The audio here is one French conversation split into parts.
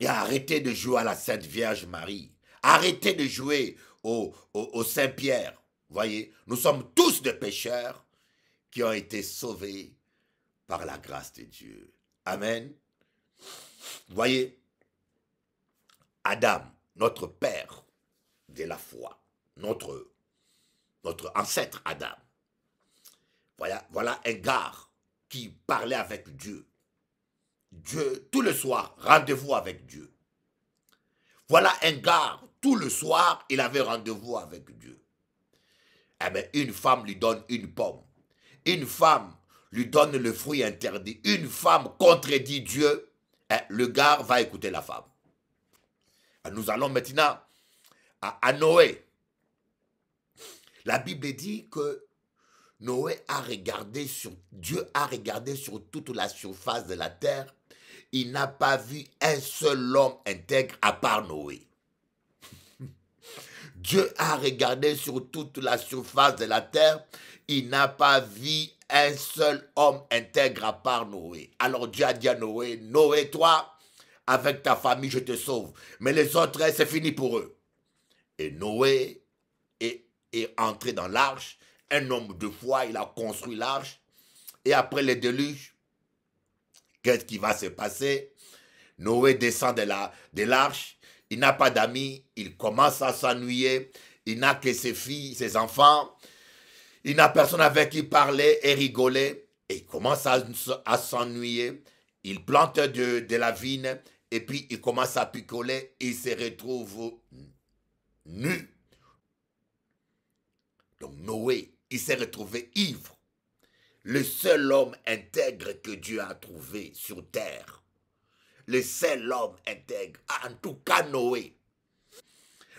Et arrêtez de jouer à la Sainte Vierge Marie. Arrêtez de jouer au, Saint-Pierre. Voyez, nous sommes tous des pécheurs qui ont été sauvés par la grâce de Dieu. Amen. Voyez, Adam, notre père de la foi, notre, notre ancêtre Adam, voilà, voilà un gars qui parlait avec Dieu. Dieu, tout le soir, rendez-vous avec Dieu. Voilà un gars, tout le soir, il avait rendez-vous avec Dieu. Eh une femme lui donne une pomme. Une femme lui donne le fruit interdit. Une femme contredit Dieu. Eh, le gars va écouter la femme. Nous allons maintenant à Noé. La Bible dit que Noé a regardé sur, Dieu a regardé sur toute la surface de la terre il n'a pas vu un seul homme intègre à part Noé. Dieu a regardé sur toute la surface de la terre, il n'a pas vu un seul homme intègre à part Noé. Alors Dieu a dit à Noé, Noé, toi, avec ta famille, je te sauve. Mais les autres, c'est fini pour eux. Et Noé est, entré dans l'arche, un homme de foi, il a construit l'arche. Et après les déluges, Qu'est-ce qui va se passer Noé descend de l'arche, la, de il n'a pas d'amis, il commence à s'ennuyer, il n'a que ses filles, ses enfants, il n'a personne avec qui parler et rigoler, et il commence à, s'ennuyer, il plante de la vigne, et puis il commence à picoler, il se retrouve nu. Donc Noé, il s'est retrouvé ivre le seul homme intègre que Dieu a trouvé sur terre. Le seul homme intègre, ah, en tout cas Noé.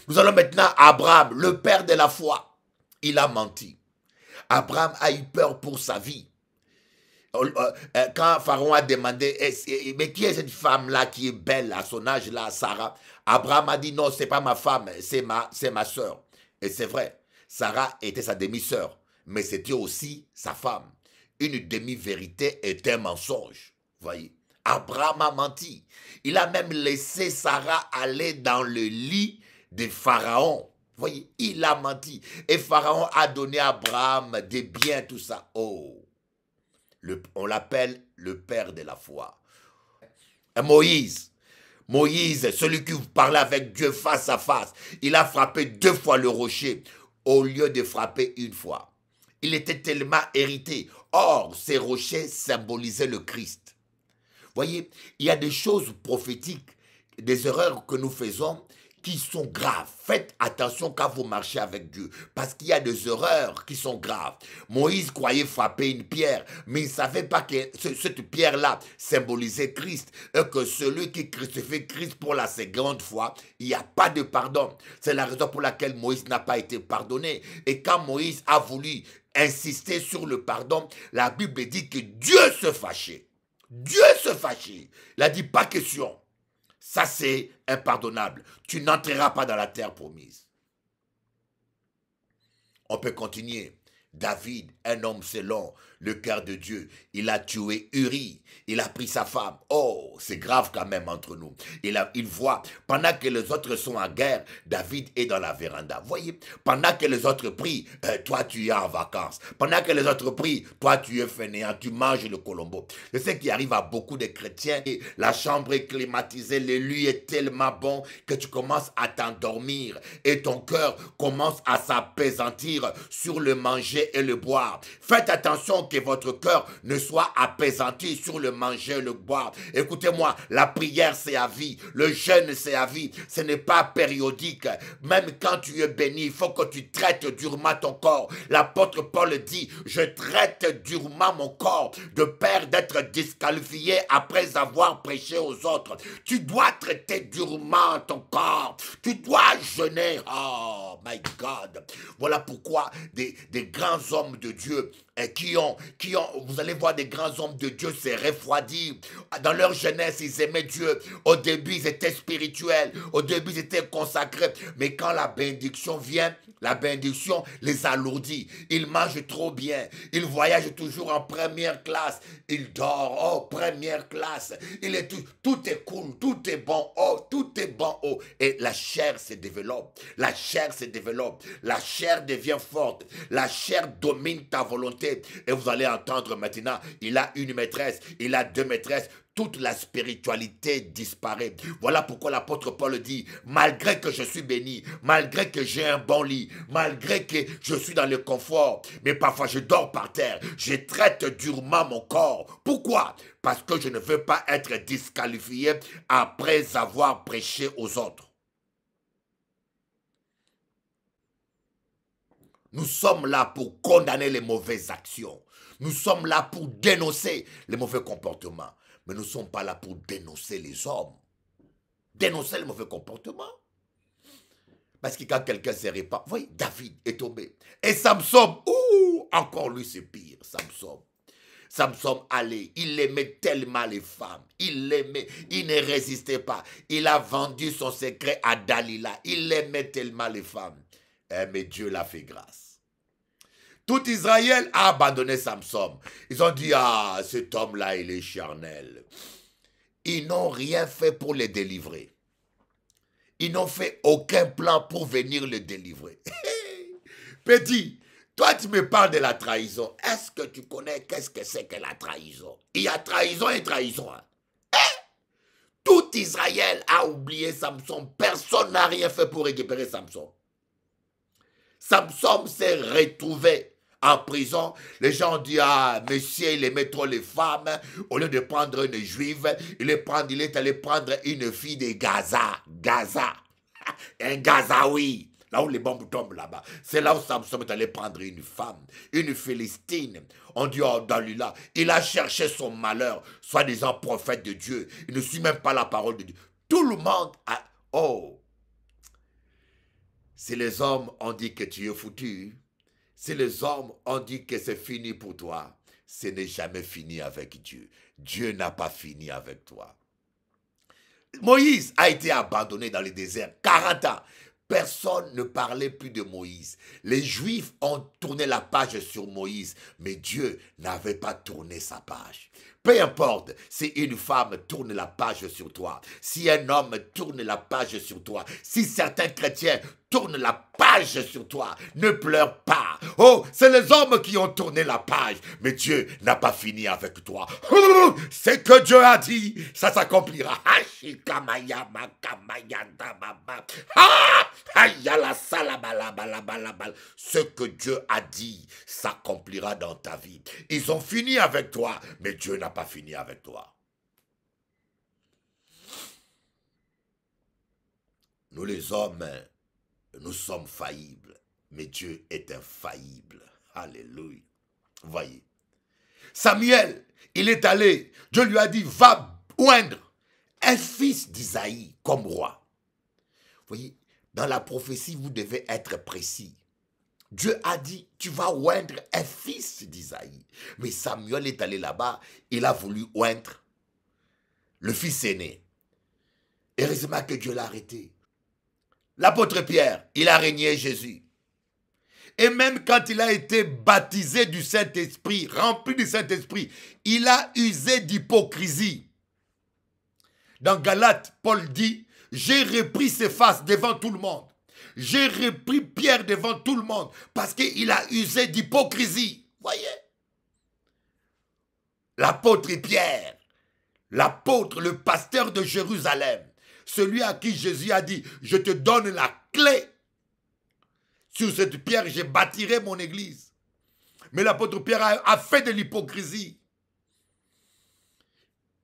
Nous allons maintenant à Abraham, le père de la foi. Il a menti. Abraham a eu peur pour sa vie. Euh, euh, quand Pharaon a demandé, mais qui est cette femme-là qui est belle à son âge-là, Sarah Abraham a dit, non, n'est pas ma femme, c'est ma, c'est ma soeur. Et c'est vrai, Sarah était sa demi-sœur, mais c'était aussi sa femme une demi-vérité est un mensonge. Voyez. Abraham a menti. Il a même laissé Sarah aller dans le lit de Pharaon. Voyez, il a menti. Et Pharaon a donné à Abraham des biens, tout ça. Oh, on l'appelle le père de la foi. Moïse, Moïse, celui qui parlait avec Dieu face à face, il a frappé deux fois le rocher au lieu de frapper une fois. Il était tellement hérité. Or, ces rochers symbolisaient le Christ. Voyez, il y a des choses prophétiques, des erreurs que nous faisons qui sont graves. Faites attention quand vous marchez avec Dieu, parce qu'il y a des erreurs qui sont graves. Moïse croyait frapper une pierre, mais il ne savait pas que cette pierre-là symbolisait Christ, et que celui qui crucifie Christ pour la seconde fois, il n'y a pas de pardon. C'est la raison pour laquelle Moïse n'a pas été pardonné. Et quand Moïse a voulu insister sur le pardon, la Bible dit que Dieu se fâchait. Dieu se fâchait. Il a dit pas question. Ça, c'est impardonnable. Tu n'entreras pas dans la terre promise. On peut continuer. David, un homme selon le cœur de Dieu. Il a tué Uri. Il a pris sa femme. Oh, c'est grave quand même entre nous. Il, a, il voit, pendant que les autres sont en guerre, David est dans la véranda. Voyez, pendant que les autres prient, euh, toi tu es en vacances. Pendant que les autres prient, toi tu es fainéant, tu manges le colombo. C'est ce qui arrive à beaucoup de chrétiens. la chambre est climatisée, le lit est tellement bon que tu commences à t'endormir et ton cœur commence à s'apaisantir sur le manger et le boire. Faites attention que votre cœur ne soit apaisanti sur le manger, le boire. Écoutez-moi, la prière c'est à vie, le jeûne c'est à vie, ce n'est pas périodique. Même quand tu es béni, il faut que tu traites durement ton corps. L'apôtre Paul dit, je traite durement mon corps de peur d'être disqualifié après avoir prêché aux autres. Tu dois traiter durement ton corps. Tu dois jeûner. Oh my God. Voilà pourquoi des, des grands hommes de Dieu qui ont, qui ont, vous allez voir des grands hommes de Dieu se refroidir. Dans leur jeunesse, ils aimaient Dieu. Au début, ils étaient spirituels. Au début, ils étaient consacrés. Mais quand la bénédiction vient, la bénédiction les alourdit. Ils mangent trop bien. Ils voyagent toujours en première classe. Ils dorment. Oh, première classe. Il est tout, tout est cool. Tout est bon. Oh, tout est bon. Oh. Et la chair se développe. La chair se développe. La chair devient forte. La chair domine ta volonté et vous allez entendre maintenant, il a une maîtresse, il a deux maîtresses, toute la spiritualité disparaît. Voilà pourquoi l'apôtre Paul dit, malgré que je suis béni, malgré que j'ai un bon lit, malgré que je suis dans le confort, mais parfois je dors par terre, je traite durement mon corps. Pourquoi Parce que je ne veux pas être disqualifié après avoir prêché aux autres. Nous sommes là pour condamner les mauvaises actions. Nous sommes là pour dénoncer les mauvais comportements. Mais nous ne sommes pas là pour dénoncer les hommes. Dénoncer les mauvais comportements. Parce que quand quelqu'un se répand, voyez, David est tombé. Et Samson, ouh, encore lui c'est pire, Samson. Samson allait, il aimait tellement les femmes, il aimait. il ne résistait pas. Il a vendu son secret à Dalila, il aimait tellement les femmes. Eh, mais Dieu l'a fait grâce. Tout Israël a abandonné Samson. Ils ont dit, ah, cet homme-là, il est charnel. Ils n'ont rien fait pour les délivrer. Ils n'ont fait aucun plan pour venir le délivrer. Petit, toi tu me parles de la trahison. Est-ce que tu connais qu'est-ce que c'est que la trahison Il y a trahison et trahison. Hein. Hein? Tout Israël a oublié Samson. Personne n'a rien fait pour récupérer Samson. Samson s'est retrouvé en prison. Les gens dit « ah, monsieur, il aimait trop les femmes. Au lieu de prendre une juive, il est, allé prendre une fille de Gaza. Gaza. Un Gazaoui. Là où les bombes tombent là-bas. C'est là où Samson est allé prendre une femme, une Philistine. On dit, oh, Dalila, il a cherché son malheur, soi-disant prophète de Dieu. Il ne suit même pas la parole de Dieu. Tout le monde a... Oh, si les hommes ont dit que tu es foutu, si les hommes ont dit que c'est fini pour toi, ce n'est jamais fini avec Dieu. Dieu n'a pas fini avec toi. Moïse a été abandonné dans le désert 40 ans. Personne ne parlait plus de Moïse. Les Juifs ont tourné la page sur Moïse, mais Dieu n'avait pas tourné sa page. Peu importe si une femme tourne la page sur toi, si un homme tourne la page sur toi, si certains chrétiens tourne la page sur toi. Ne pleure pas. Oh, c'est les hommes qui ont tourné la page. Mais Dieu n'a pas fini avec toi. C'est que Dieu a dit, ça s'accomplira. Ce que Dieu a dit s'accomplira dans ta vie. Ils ont fini avec toi, mais Dieu n'a pas fini avec toi. Nous les hommes, hein, nous sommes faillibles, mais Dieu est infaillible. Alléluia. Voyez. Samuel, il est allé. Dieu lui a dit, va oindre un fils d'Isaïe comme roi. Voyez, dans la prophétie, vous devez être précis. Dieu a dit, tu vas oindre un fils d'Isaïe. Mais Samuel est allé là-bas, il a voulu oindre le fils aîné. Et heureusement que Dieu l'a arrêté l'apôtre Pierre, il a régné Jésus. Et même quand il a été baptisé du Saint-Esprit, rempli du Saint-Esprit, il a usé d'hypocrisie. Dans Galates, Paul dit, j'ai repris ses faces devant tout le monde. J'ai repris Pierre devant tout le monde parce qu'il a usé d'hypocrisie. Voyez L'apôtre Pierre, l'apôtre, le pasteur de Jérusalem, celui à qui Jésus a dit, je te donne la clé. Sur cette pierre, je bâtirai mon église. Mais l'apôtre Pierre a, fait de l'hypocrisie.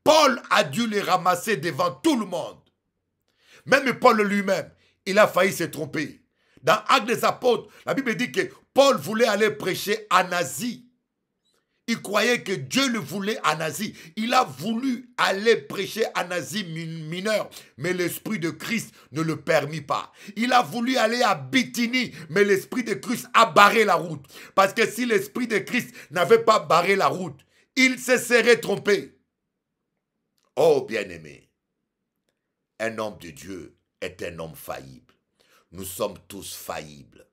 Paul a dû les ramasser devant tout le monde. Même Paul lui-même, il a failli se tromper. Dans Actes des Apôtres, la Bible dit que Paul voulait aller prêcher à Asie. Il croyait que Dieu le voulait à Asie. Il a voulu aller prêcher à Asie mineure, mais l'Esprit de Christ ne le permit pas. Il a voulu aller à Bithynie, mais l'Esprit de Christ a barré la route. Parce que si l'Esprit de Christ n'avait pas barré la route, il se serait trompé. Oh bien-aimé, un homme de Dieu est un homme faillible. Nous sommes tous faillibles.